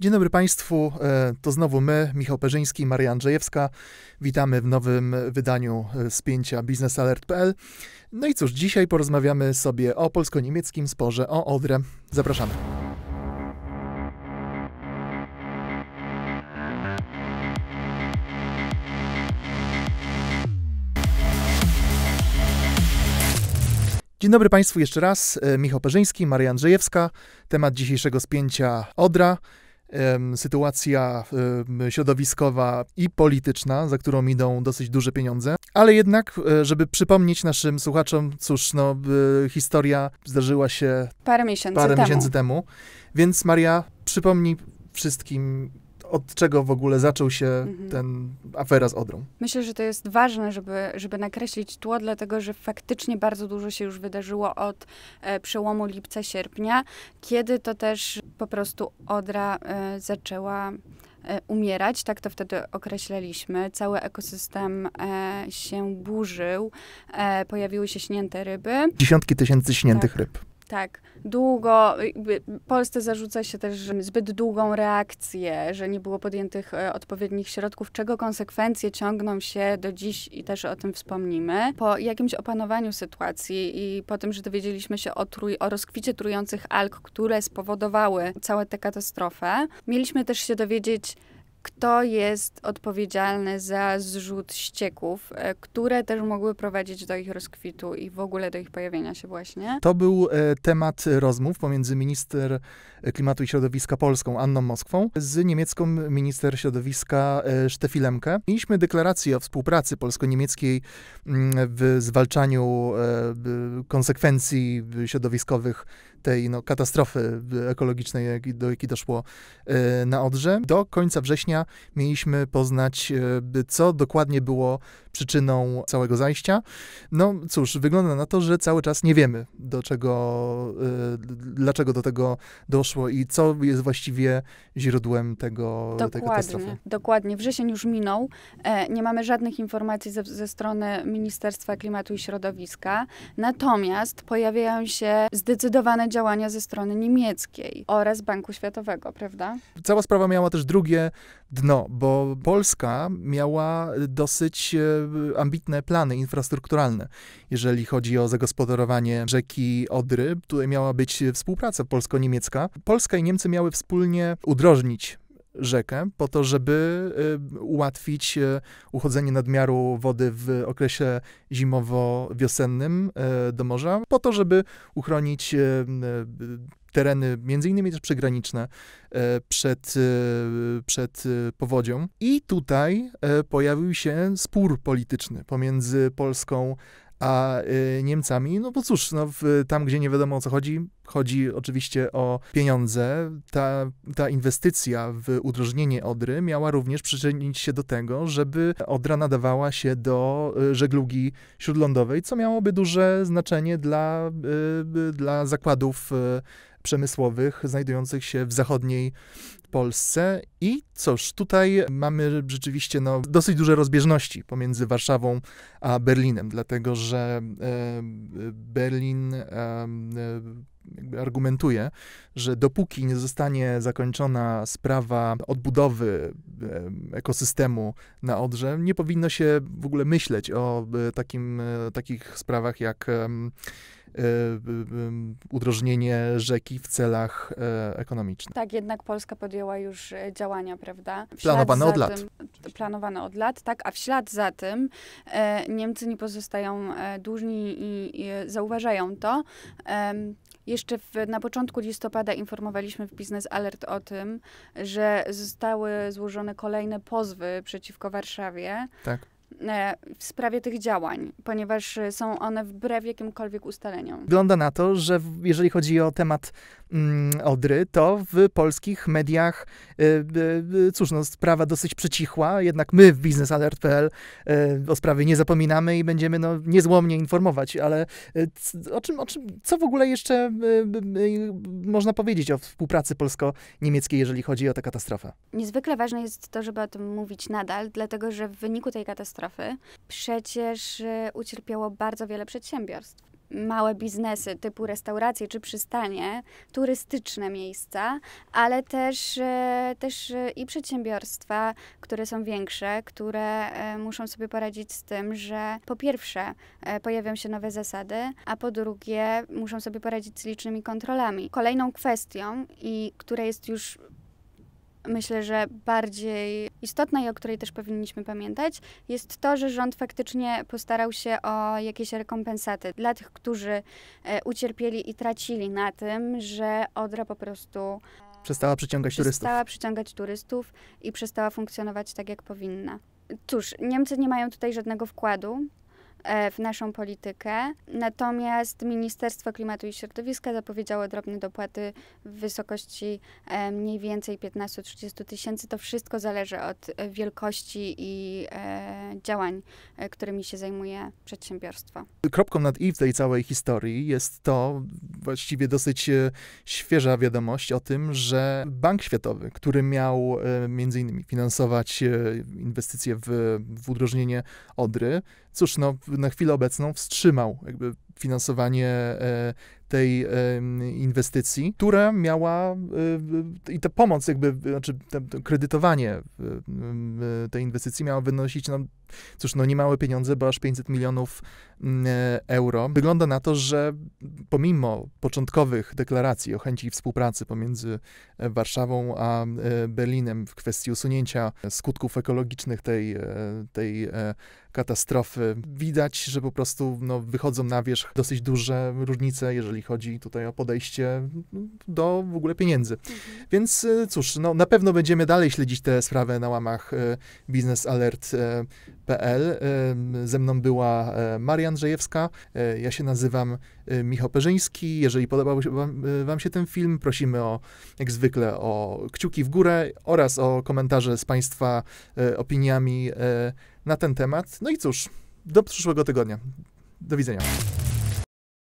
Dzień dobry Państwu, e, to znowu my, Michał Perzyński, Maria Andrzejewska. Witamy w nowym wydaniu e, spięcia biznesalert.pl. No i cóż, dzisiaj porozmawiamy sobie o polsko-niemieckim sporze o Odrę. Zapraszamy. Dzień dobry Państwu jeszcze raz. E, Michał Perzyński, Maria Andrzejewska. Temat dzisiejszego spięcia Odra sytuacja środowiskowa i polityczna, za którą idą dosyć duże pieniądze. Ale jednak, e, żeby przypomnieć naszym słuchaczom, cóż, no, e, historia zdarzyła się parę miesięcy, parę temu. miesięcy temu. Więc Maria, przypomnij wszystkim, od czego w ogóle zaczął się mhm. ten afera z Odrą. Myślę, że to jest ważne, żeby, żeby nakreślić tło, dlatego że faktycznie bardzo dużo się już wydarzyło od e, przełomu lipca-sierpnia, kiedy to też po prostu Odra e, zaczęła e, umierać, tak to wtedy określaliśmy. Cały ekosystem e, się burzył, e, pojawiły się śnięte ryby. Dziesiątki tysięcy śniętych tak. ryb. Tak, długo, Polsce zarzuca się też zbyt długą reakcję, że nie było podjętych e, odpowiednich środków, czego konsekwencje ciągną się do dziś i też o tym wspomnimy. Po jakimś opanowaniu sytuacji i po tym, że dowiedzieliśmy się o, trój, o rozkwicie trujących alg, które spowodowały całą tę katastrofę, mieliśmy też się dowiedzieć, kto jest odpowiedzialny za zrzut ścieków, e, które też mogły prowadzić do ich rozkwitu i w ogóle do ich pojawienia się właśnie. To był e, temat rozmów pomiędzy minister e, klimatu i środowiska Polską Anną Moskwą z niemiecką minister środowiska Sztefilemkę. Mieliśmy deklarację o współpracy polsko-niemieckiej mm, w zwalczaniu konsekwencji środowiskowych tej no, katastrofy ekologicznej, do jakiej doszło na Odrze. Do końca września mieliśmy poznać, e, co dokładnie było przyczyną całego zajścia. No cóż, wygląda na to, że cały czas nie wiemy, do czego, e, dlaczego do tego doszło i co jest właściwie źródłem tego, dokładnie, katastrofy. Dokładnie. Wrzesień już minął. E, nie mamy żadnych informacji ze, ze strony Ministerstwa Klimatu i Środowiska. Natomiast pojawiają się zdecydowane działania ze strony niemieckiej oraz Banku Światowego, prawda? Cała sprawa miała też drugie dno, bo Polska miała dosyć e, ambitne plany infrastrukturalne, jeżeli chodzi o zagospodarowanie rzeki Odry. Tutaj miała być współpraca polsko-niemiecka. Polska i Niemcy miały wspólnie udrożnić rzekę po to, żeby e, ułatwić e, uchodzenie nadmiaru wody w okresie zimowo-wiosennym do morza, po to, żeby uchronić tereny, między innymi też przygraniczne, e, przed, e, przed e, powodzią. I tutaj pojawił się spór polityczny pomiędzy Polską a Niemcami, no bo cóż, no, tam gdzie nie wiadomo o co chodzi, chodzi oczywiście o pieniądze. Ta, ta inwestycja w udrożnienie Odry miała również przyczynić się do tego, żeby Odra nadawała się do żeglugi śródlądowej, co miałoby duże znaczenie dla, dla zakładów przemysłowych znajdujących się w zachodniej Polsce. I cóż, tutaj mamy rzeczywiście no, dosyć duże rozbieżności pomiędzy Warszawą a Berlinem, dlatego że e, Berlin. E, argumentuje, że dopóki nie zostanie zakończona sprawa odbudowy e, ekosystemu na Odrze, nie powinno się w ogóle myśleć o e, takim, e, takich sprawach jak Y, y, y, udrożnienie rzeki w celach e, ekonomicznych. Tak, jednak Polska podjęła już e, działania, prawda? W planowane od lat. Tym, planowane od lat, tak, a w ślad za tym e, Niemcy nie pozostają dłużni i, zauważają to. Jeszcze w, na początku listopada informowaliśmy w Business Alert o tym, że zostały złożone kolejne pozwy przeciwko Warszawie. Tak. E, w sprawie tych działań, ponieważ są one wbrew jakimkolwiek ustaleniom. Wygląda na to, że jeżeli chodzi o temat mm, Odry, to w polskich mediach, y, y, cóż, no, sprawa dosyć przycichła, jednak my w biznesalert.pl y, o sprawie nie zapominamy i będziemy no, niezłomnie informować, ale o czym, o czym, co w ogóle jeszcze można powiedzieć o współpracy polsko-niemieckiej, jeżeli chodzi o tę katastrofę? Niezwykle ważne jest to, żeby o tym mówić nadal, dlatego że w wyniku tej katastrofy katastrofy. Przecież y, ucierpiało bardzo wiele przedsiębiorstw małe biznesy typu restauracje czy przystanie, turystyczne miejsca, ale też, y, też y, i przedsiębiorstwa, które są większe, które e, muszą sobie poradzić z tym, że po pierwsze e, pojawią się nowe zasady, a po drugie muszą sobie poradzić z licznymi kontrolami. Kolejną kwestią, i która jest już myślę, że bardziej istotna i o której też powinniśmy pamiętać, jest to, że rząd faktycznie postarał się o jakieś rekompensaty dla tych, którzy e, ucierpieli i tracili na tym, że Odra po prostu przestała przyciągać przestała turystów. Przestała przyciągać turystów i przestała funkcjonować tak, jak powinna. Cóż, Niemcy nie mają tutaj żadnego wkładu. E, w naszą politykę. Natomiast Ministerstwo Klimatu i Środowiska zapowiedziało drobne dopłaty w wysokości e, mniej więcej 15-30 tysięcy. To wszystko zależy od e, wielkości i działań, którymi się zajmuje przedsiębiorstwo. Kropką nad i w tej całej historii jest to właściwie dosyć świeża wiadomość o tym, że Bank Światowy, który miał między innymi finansować inwestycje w, w udrożnienie Odry, cóż, no, na chwilę obecną wstrzymał jakby finansowanie e, tej inwestycji, która miała e, i ta pomoc, jakby, znaczy kredytowanie tej inwestycji miała wynosić no, Cóż, no niemałe pieniądze, bo aż 500 milionów mm, e, euro. Wygląda na to, że pomimo początkowych deklaracji o chęci współpracy pomiędzy e, Warszawą a e, Berlinem w kwestii usunięcia skutków ekologicznych tej, tej katastrofy, widać, że po prostu no, wychodzą na wierzch dosyć duże różnice, jeżeli chodzi tutaj o podejście mm, do w ogóle pieniędzy. Mhm. Więc cóż, no, na pewno będziemy dalej śledzić tę sprawę na łamach Business Alert PL. Ze mną była e, Maria Andrzejewska, e, ja się nazywam e, Michał Perzyński. Jeżeli podobał się wam, wam, się ten film, prosimy o, jak zwykle o kciuki w górę oraz o komentarze z Państwa opiniami na ten temat. No i cóż, do przyszłego tygodnia. Do widzenia.